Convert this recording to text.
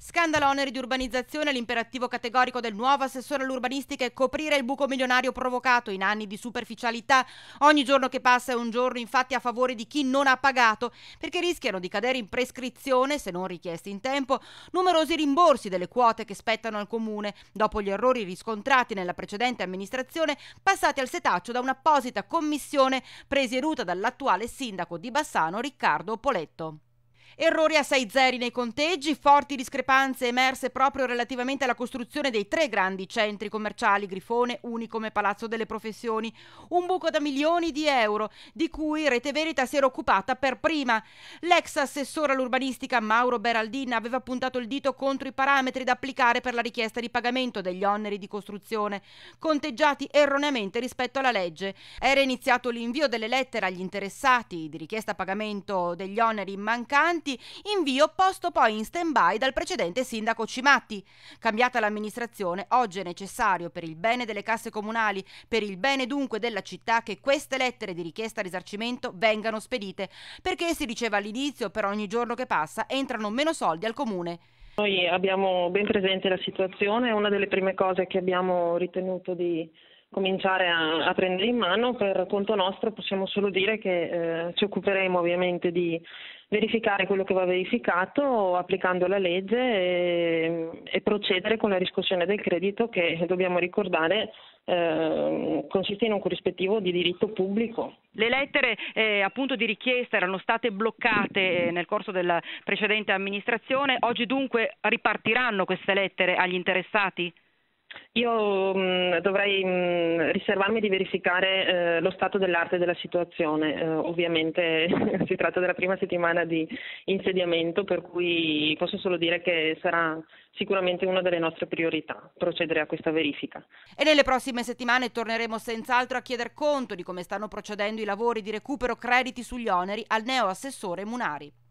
Scandalo oneri di urbanizzazione, l'imperativo categorico del nuovo assessore all'urbanistica è coprire il buco milionario provocato in anni di superficialità. Ogni giorno che passa è un giorno infatti a favore di chi non ha pagato, perché rischiano di cadere in prescrizione, se non richiesti in tempo, numerosi rimborsi delle quote che spettano al comune, dopo gli errori riscontrati nella precedente amministrazione, passati al setaccio da un'apposita commissione presieduta dall'attuale sindaco di Bassano Riccardo Poletto. Errori a 6 0 nei conteggi, forti discrepanze emerse proprio relativamente alla costruzione dei tre grandi centri commerciali Grifone, Unicom e Palazzo delle Professioni. Un buco da milioni di euro, di cui Rete Verita si era occupata per prima. L'ex assessore all'urbanistica Mauro Beraldin aveva puntato il dito contro i parametri da applicare per la richiesta di pagamento degli oneri di costruzione, conteggiati erroneamente rispetto alla legge. Era iniziato l'invio delle lettere agli interessati di richiesta a pagamento degli oneri mancanti avanti, invio posto poi in stand-by dal precedente sindaco Cimatti. Cambiata l'amministrazione, oggi è necessario per il bene delle casse comunali, per il bene dunque della città, che queste lettere di richiesta risarcimento vengano spedite, perché si diceva all'inizio, per ogni giorno che passa, entrano meno soldi al comune. Noi abbiamo ben presente la situazione, una delle prime cose che abbiamo ritenuto di cominciare a, a, prendere in mano. Per conto nostro possiamo solo dire che eh, ci occuperemo ovviamente di verificare quello che va verificato applicando la legge e, e procedere con la riscossione del credito che dobbiamo ricordare eh, consiste in un corrispettivo di diritto pubblico. Le lettere eh, appunto di richiesta erano state bloccate eh, nel corso della precedente amministrazione, oggi dunque ripartiranno queste lettere agli interessati? Io mh, mm, dovrei mh, mm, riservarmi di verificare eh, lo stato dell'arte della situazione. Eh, ovviamente si tratta della prima settimana di insediamento, per cui posso solo dire che sarà sicuramente una delle nostre priorità procedere a questa verifica. E nelle prossime settimane torneremo senz'altro a chieder conto di come stanno procedendo i lavori di recupero crediti sugli oneri al neo assessore Munari.